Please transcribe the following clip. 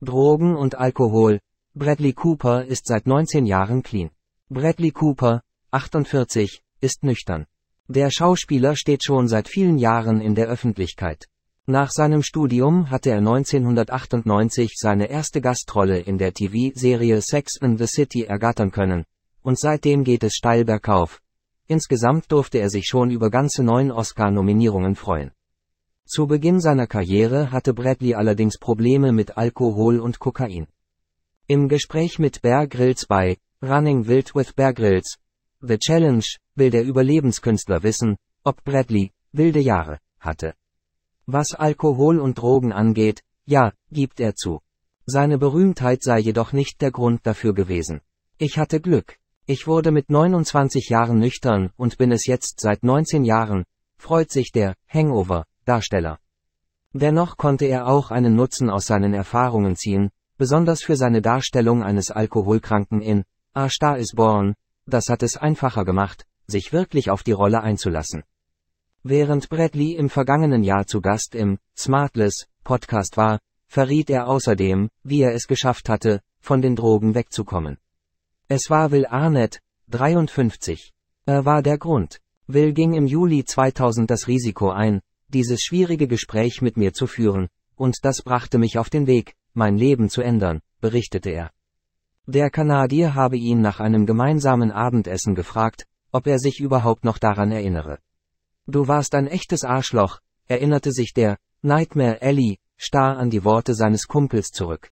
Drogen und Alkohol. Bradley Cooper ist seit 19 Jahren clean. Bradley Cooper, 48, ist nüchtern. Der Schauspieler steht schon seit vielen Jahren in der Öffentlichkeit. Nach seinem Studium hatte er 1998 seine erste Gastrolle in der TV-Serie Sex and the City ergattern können, und seitdem geht es steil bergauf. Insgesamt durfte er sich schon über ganze neun Oscar-Nominierungen freuen. Zu Beginn seiner Karriere hatte Bradley allerdings Probleme mit Alkohol und Kokain. Im Gespräch mit Bear Grylls bei Running Wild with Bear Grylls, The Challenge, will der Überlebenskünstler wissen, ob Bradley wilde Jahre hatte. Was Alkohol und Drogen angeht, ja, gibt er zu. Seine Berühmtheit sei jedoch nicht der Grund dafür gewesen. Ich hatte Glück. Ich wurde mit 29 Jahren nüchtern und bin es jetzt seit 19 Jahren, freut sich der Hangover Darsteller. Dennoch konnte er auch einen Nutzen aus seinen Erfahrungen ziehen, besonders für seine Darstellung eines Alkoholkranken in A Star is Born, das hat es einfacher gemacht, sich wirklich auf die Rolle einzulassen. Während Bradley im vergangenen Jahr zu Gast im Smartless Podcast war, verriet er außerdem, wie er es geschafft hatte, von den Drogen wegzukommen. Es war Will Arnett, 53. Er war der Grund. Will ging im Juli 2000 das Risiko ein, dieses schwierige Gespräch mit mir zu führen, und das brachte mich auf den Weg, mein Leben zu ändern, berichtete er. Der Kanadier habe ihn nach einem gemeinsamen Abendessen gefragt, ob er sich überhaupt noch daran erinnere. Du warst ein echtes Arschloch, erinnerte sich der Nightmare Ellie starr an die Worte seines Kumpels zurück.